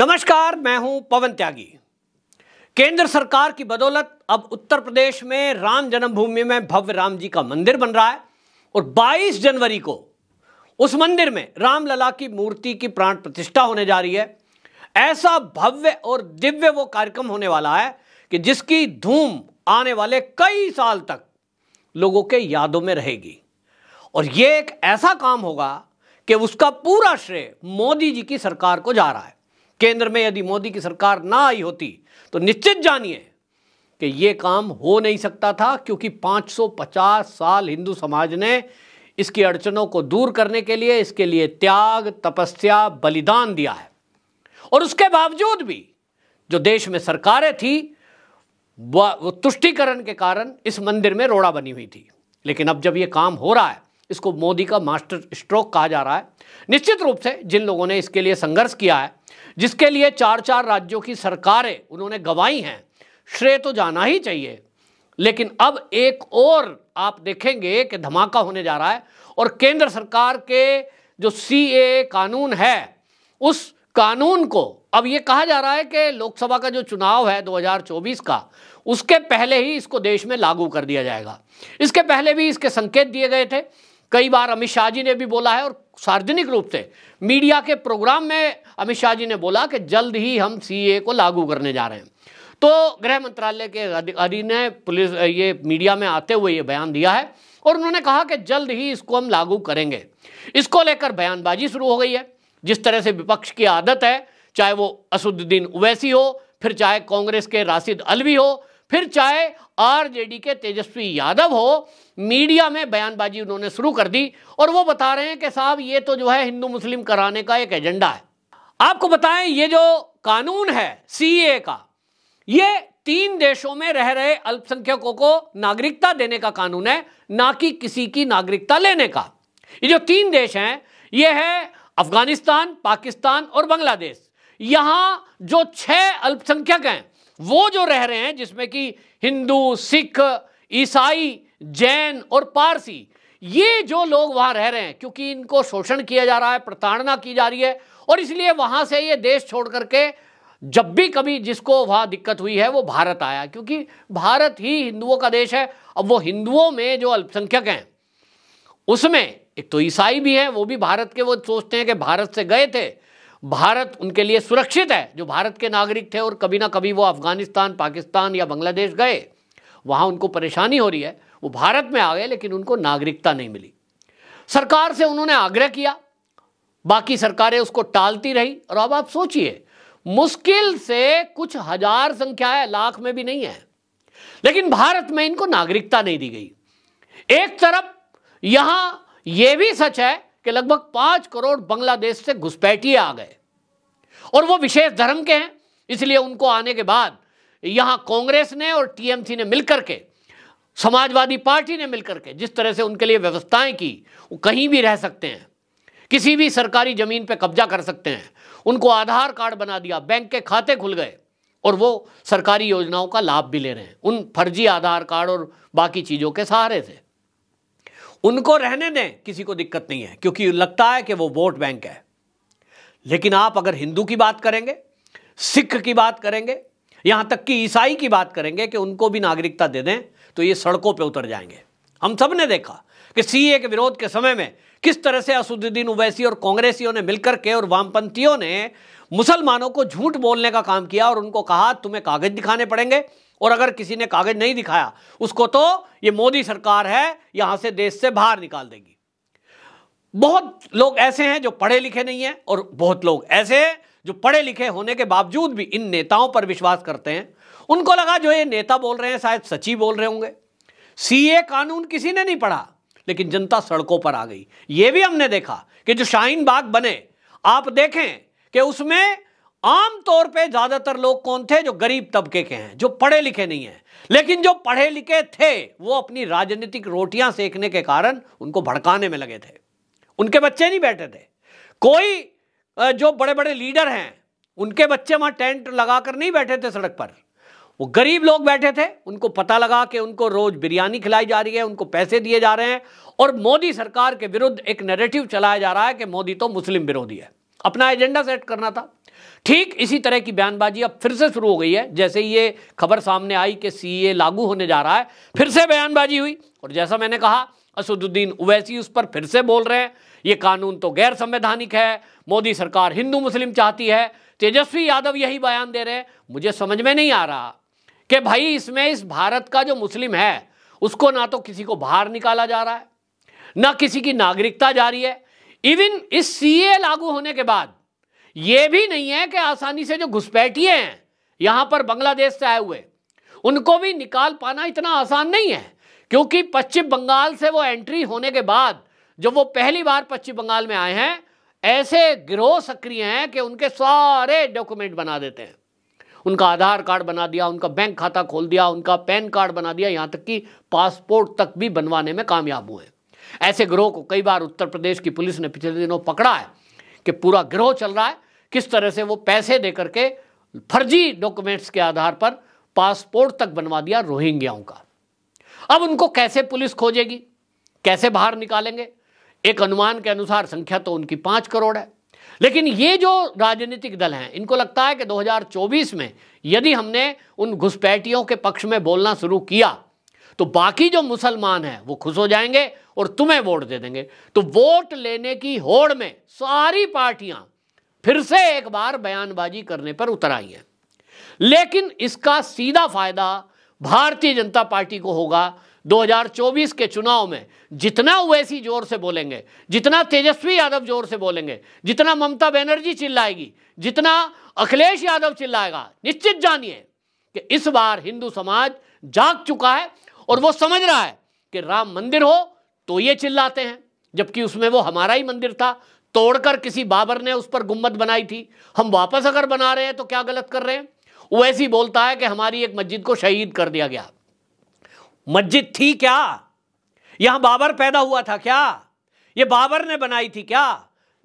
नमस्कार मैं हूं पवन त्यागी केंद्र सरकार की बदौलत अब उत्तर प्रदेश में राम जन्मभूमि में भव्य राम जी का मंदिर बन रहा है और 22 जनवरी को उस मंदिर में रामलला की मूर्ति की प्राण प्रतिष्ठा होने जा रही है ऐसा भव्य और दिव्य वो कार्यक्रम होने वाला है कि जिसकी धूम आने वाले कई साल तक लोगों के यादों में रहेगी और ये एक ऐसा काम होगा कि उसका पूरा श्रेय मोदी जी की सरकार को जा रहा है केंद्र में यदि मोदी की सरकार ना आई होती तो निश्चित जानिए कि ये काम हो नहीं सकता था क्योंकि 550 साल हिंदू समाज ने इसकी अड़चनों को दूर करने के लिए इसके लिए त्याग तपस्या बलिदान दिया है और उसके बावजूद भी जो देश में सरकारें थी वह तुष्टिकरण के कारण इस मंदिर में रोड़ा बनी हुई थी लेकिन अब जब ये काम हो रहा है इसको मोदी का मास्टर स्ट्रोक कहा जा रहा है निश्चित रूप से जिन लोगों ने इसके लिए संघर्ष किया है जिसके लिए चार चार राज्यों की सरकारें उन्होंने गवाई हैं श्रेय तो जाना ही चाहिए लेकिन अब एक और आप देखेंगे कि धमाका होने जा रहा है और केंद्र सरकार के जो सी कानून है उस कानून को अब ये कहा जा रहा है कि लोकसभा का जो चुनाव है 2024 का उसके पहले ही इसको देश में लागू कर दिया जाएगा इसके पहले भी इसके संकेत दिए गए थे कई बार अमित शाह जी ने भी बोला है और सार्वजनिक रूप से मीडिया के प्रोग्राम में अमित शाह जी ने बोला कि जल्द ही हम सीए को लागू करने जा रहे हैं तो गृह मंत्रालय के अधिकारी ने पुलिस ये मीडिया में आते हुए ये बयान दिया है और उन्होंने कहा कि जल्द ही इसको हम लागू करेंगे इसको लेकर बयानबाजी शुरू हो गई है जिस तरह से विपक्ष की आदत है चाहे वो असुद्दीन उवैसी हो फिर चाहे कांग्रेस के राशिद अलवी हो फिर चाहे आरजेडी के तेजस्वी यादव हो मीडिया में बयानबाजी उन्होंने शुरू कर दी और वो बता रहे हैं कि साहब ये तो जो है हिंदू मुस्लिम कराने का एक एजेंडा है आपको बताएं ये जो कानून है सीए का ये तीन देशों में रह रहे अल्पसंख्यकों को नागरिकता देने का कानून है ना कि किसी की नागरिकता लेने का ये जो तीन देश हैं ये है अफगानिस्तान पाकिस्तान और बांग्लादेश यहां जो छह अल्पसंख्यक हैं वो जो रह रहे हैं जिसमें कि हिंदू सिख ईसाई जैन और पारसी ये जो लोग वहां रह रहे हैं क्योंकि इनको शोषण किया जा रहा है प्रताड़ना की जा रही है और इसलिए वहां से ये देश छोड़ करके जब भी कभी जिसको वहां दिक्कत हुई है वो भारत आया क्योंकि भारत ही हिंदुओं का देश है अब वो हिंदुओं में जो अल्पसंख्यक हैं उसमें एक तो ईसाई भी हैं वो भी भारत के वो सोचते हैं कि भारत से गए थे भारत उनके लिए सुरक्षित है जो भारत के नागरिक थे और कभी ना कभी वो अफगानिस्तान पाकिस्तान या बांग्लादेश गए वहाँ उनको परेशानी हो रही है वो भारत में आ गए लेकिन उनको नागरिकता नहीं मिली सरकार से उन्होंने आग्रह किया बाकी सरकारें उसको टालती रही और अब आप सोचिए मुश्किल से कुछ हजार संख्या है लाख में भी नहीं है लेकिन भारत में इनको नागरिकता नहीं दी गई एक तरफ यहां यह भी सच है कि लगभग पांच करोड़ बांग्लादेश से घुसपैठिए आ गए और वो विशेष धर्म के हैं इसलिए उनको आने के बाद यहां कांग्रेस ने और टीएमसी ने मिलकर के समाजवादी पार्टी ने मिलकर के जिस तरह से उनके लिए व्यवस्थाएं की वो कहीं भी रह सकते हैं किसी भी सरकारी ज़मीन पर कब्जा कर सकते हैं उनको आधार कार्ड बना दिया बैंक के खाते खुल गए और वो सरकारी योजनाओं का लाभ भी ले रहे हैं उन फर्जी आधार कार्ड और बाकी चीज़ों के सहारे से उनको रहने दें किसी को दिक्कत नहीं है क्योंकि लगता है कि वो वोट बैंक है लेकिन आप अगर हिंदू की बात करेंगे सिख की बात करेंगे यहां तक कि ईसाई की बात करेंगे कि उनको भी नागरिकता दे दें तो ये सड़कों पे उतर जाएंगे हम सब ने देखा कि सीए के विरोध के समय में किस तरह से असुद्दीन उवैसी और कांग्रेसियों ने मिलकर के और वामपंथियों ने मुसलमानों को झूठ बोलने का काम किया और उनको कहा तुम्हें कागज दिखाने पड़ेंगे और अगर किसी ने कागज नहीं दिखाया उसको तो ये मोदी सरकार है यहां से देश से बाहर निकाल देगी बहुत लोग ऐसे हैं जो पढ़े लिखे नहीं हैं और बहुत लोग ऐसे हैं जो पढ़े लिखे होने के बावजूद भी इन नेताओं पर विश्वास करते हैं उनको लगा जो ये नेता बोल रहे हैं शायद सची बोल रहे होंगे सीए कानून किसी ने नहीं पढ़ा लेकिन जनता सड़कों पर आ गई ये भी हमने देखा कि जो शाहीन बाग बने आप देखें कि उसमें आमतौर पे ज्यादातर लोग कौन थे जो गरीब तबके के हैं जो पढ़े लिखे नहीं हैं लेकिन जो पढ़े लिखे थे वो अपनी राजनीतिक रोटियां सेकने के कारण उनको भड़काने में लगे थे उनके बच्चे नहीं बैठे थे कोई जो बड़े बड़े लीडर हैं उनके बच्चे वहां टेंट लगाकर नहीं बैठे थे सड़क पर वो गरीब लोग बैठे थे उनको पता लगा कि उनको रोज बिरयानी खिलाई जा रही है उनको पैसे दिए जा रहे हैं और मोदी सरकार के विरुद्ध एक नैरेटिव चलाया जा रहा है कि मोदी तो मुस्लिम विरोधी है अपना एजेंडा सेट करना था ठीक इसी तरह की बयानबाजी अब फिर से शुरू हो गई है जैसे ये खबर सामने आई कि सीए e लागू होने जा रहा है फिर से बयानबाजी हुई और जैसा मैंने कहा असदुद्दीन उवैसी उस पर फिर से बोल रहे हैं ये कानून तो गैर संवैधानिक है मोदी सरकार हिंदू मुस्लिम चाहती है तेजस्वी यादव यही बयान दे रहे हैं मुझे समझ में नहीं आ रहा कि भाई इसमें इस भारत का जो मुस्लिम है उसको ना तो किसी को बाहर निकाला जा रहा है ना किसी की नागरिकता जा रही है इवन इस सीए e लागू होने के बाद यह भी नहीं है कि आसानी से जो घुसपैठिए हैं यहां पर बांग्लादेश से आए हुए उनको भी निकाल पाना इतना आसान नहीं है क्योंकि पश्चिम बंगाल से वो एंट्री होने के बाद जब वो पहली बार पश्चिम बंगाल में आए हैं ऐसे गिरोह सक्रिय हैं कि उनके सारे डॉक्यूमेंट बना देते हैं उनका आधार कार्ड बना दिया उनका बैंक खाता खोल दिया उनका पैन कार्ड बना दिया यहाँ तक कि पासपोर्ट तक भी बनवाने में कामयाब हुए ऐसे ग्रोह को कई बार उत्तर प्रदेश की पुलिस ने पिछले दिनों पकड़ा है कि पूरा ग्रोह चल रहा है किस तरह से वो पैसे दे करके फर्जी डॉक्यूमेंट्स के आधार पर पासपोर्ट तक बनवा दिया रोहिंग्याओं का अब उनको कैसे पुलिस खोजेगी कैसे बाहर निकालेंगे एक अनुमान के अनुसार संख्या तो उनकी पांच करोड़ है लेकिन ये जो राजनीतिक दल हैं इनको लगता है कि 2024 में यदि हमने उन घुसपैठियों के पक्ष में बोलना शुरू किया तो बाकी जो मुसलमान हैं वो खुश हो जाएंगे और तुम्हें वोट दे देंगे तो वोट लेने की होड़ में सारी पार्टियां फिर से एक बार बयानबाजी करने पर उतर आई हैं लेकिन इसका सीधा फायदा भारतीय जनता पार्टी को होगा 2024 के चुनाव में जितना ओवैसी जोर से बोलेंगे जितना तेजस्वी यादव जोर से बोलेंगे जितना ममता बनर्जी चिल्लाएगी जितना अखिलेश यादव चिल्लाएगा निश्चित जानिए कि इस बार हिंदू समाज जाग चुका है और वो समझ रहा है कि राम मंदिर हो तो ये चिल्लाते हैं जबकि उसमें वो हमारा ही मंदिर था तोड़कर किसी बाबर ने उस पर गुम्बद बनाई थी हम वापस अगर बना रहे हैं तो क्या गलत कर रहे हैं वो ऐसी बोलता है कि हमारी एक मस्जिद को शहीद कर दिया गया मस्जिद थी क्या यहां बाबर पैदा हुआ था क्या ये बाबर ने बनाई थी क्या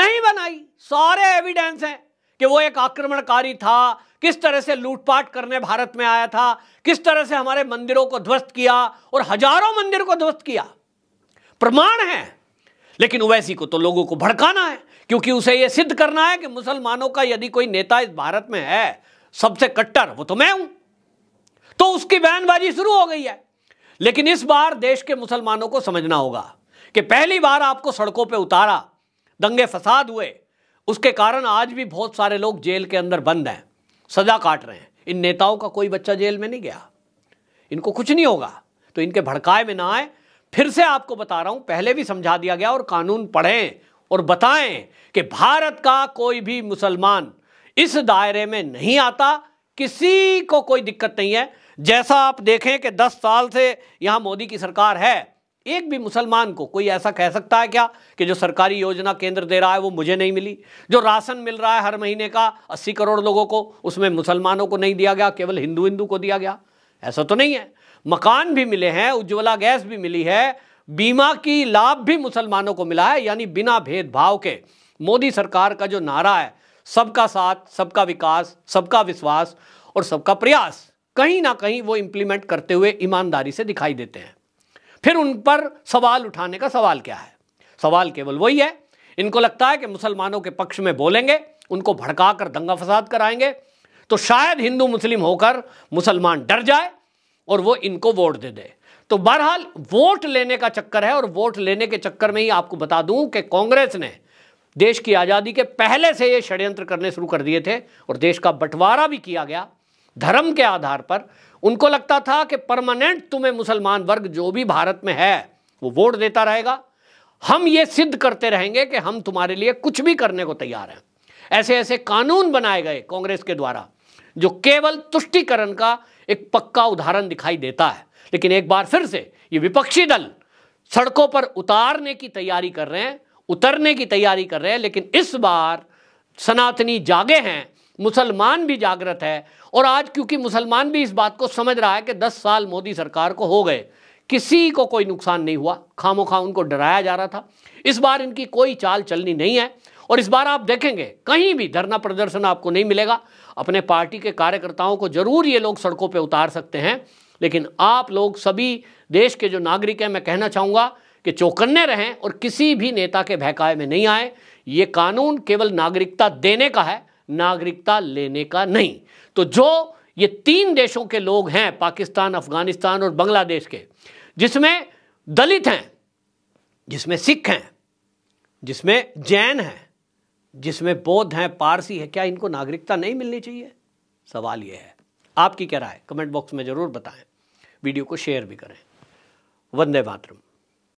नहीं बनाई सारे एविडेंस हैं कि वो एक आक्रमणकारी था किस तरह से लूटपाट करने भारत में आया था किस तरह से हमारे मंदिरों को ध्वस्त किया और हजारों मंदिर को ध्वस्त किया प्रमाण है लेकिन ओवैसी को तो लोगों को भड़काना है क्योंकि उसे यह सिद्ध करना है कि मुसलमानों का यदि कोई नेता इस भारत में है सबसे कट्टर वो तो मैं हूं तो उसकी बयानबाजी शुरू हो गई है लेकिन इस बार देश के मुसलमानों को समझना होगा कि पहली बार आपको सड़कों पर उतारा दंगे फसाद हुए उसके कारण आज भी बहुत सारे लोग जेल के अंदर बंद हैं सजा काट रहे हैं इन नेताओं का कोई बच्चा जेल में नहीं गया इनको कुछ नहीं होगा तो इनके भड़काए में ना आए फिर से आपको बता रहा हूं पहले भी समझा दिया गया और कानून पढ़ें और बताएं कि भारत का कोई भी मुसलमान इस दायरे में नहीं आता किसी को कोई दिक्कत नहीं है जैसा आप देखें कि 10 साल से यहाँ मोदी की सरकार है एक भी मुसलमान को कोई ऐसा कह सकता है क्या कि जो सरकारी योजना केंद्र दे रहा है वो मुझे नहीं मिली जो राशन मिल रहा है हर महीने का अस्सी करोड़ लोगों को उसमें मुसलमानों को नहीं दिया गया केवल हिंदू हिंदू को दिया गया ऐसा तो नहीं है मकान भी मिले हैं उज्ज्वला गैस भी मिली है बीमा की लाभ भी मुसलमानों को मिला है यानी बिना भेदभाव के मोदी सरकार का जो नारा है सबका साथ सबका विकास सबका विश्वास और सबका प्रयास कहीं ना कहीं वो इम्प्लीमेंट करते हुए ईमानदारी से दिखाई देते हैं फिर उन पर सवाल उठाने का सवाल क्या है सवाल केवल वही है इनको लगता है कि मुसलमानों के पक्ष में बोलेंगे उनको भड़का कर दंगा फसाद कराएंगे तो शायद हिंदू मुस्लिम होकर मुसलमान डर जाए और वो इनको वोट दे दे तो बहरहाल वोट लेने का चक्कर है और वोट लेने के चक्कर में ही आपको बता दूं कि कांग्रेस ने देश की आज़ादी के पहले से ये षड्यंत्र करने शुरू कर दिए थे और देश का बंटवारा भी किया गया धर्म के आधार पर उनको लगता था कि परमानेंट तुम्हें मुसलमान वर्ग जो भी भारत में है वो वोट देता रहेगा हम ये सिद्ध करते रहेंगे कि हम तुम्हारे लिए कुछ भी करने को तैयार हैं ऐसे ऐसे कानून बनाए गए कांग्रेस के द्वारा जो केवल तुष्टिकरण का एक पक्का उदाहरण दिखाई देता है लेकिन एक बार फिर से ये विपक्षी दल सड़कों पर उतारने की तैयारी कर रहे हैं उतरने की तैयारी कर रहे हैं लेकिन इस बार सनातनी जागे हैं मुसलमान भी जागृत है और आज क्योंकि मुसलमान भी इस बात को समझ रहा है कि 10 साल मोदी सरकार को हो गए किसी को कोई नुकसान नहीं हुआ खामोखा उनको डराया जा रहा था इस बार इनकी कोई चाल चलनी नहीं है और इस बार आप देखेंगे कहीं भी धरना प्रदर्शन आपको नहीं मिलेगा अपने पार्टी के कार्यकर्ताओं को जरूर ये लोग सड़कों पर उतार सकते हैं लेकिन आप लोग सभी देश के जो नागरिक हैं मैं कहना चाहूँगा कि चौकन्ने रहें और किसी भी नेता के बहकाए में नहीं आए ये कानून केवल नागरिकता देने का है नागरिकता लेने का नहीं तो जो ये तीन देशों के लोग हैं पाकिस्तान अफगानिस्तान और बांग्लादेश के जिसमें दलित हैं जिसमें सिख हैं जिसमें जैन हैं जिसमें बौद्ध हैं पारसी है क्या इनको नागरिकता नहीं मिलनी चाहिए सवाल यह है आपकी क्या राय कमेंट बॉक्स में ज़रूर बताएं वीडियो को शेयर भी करें वंदे मातरम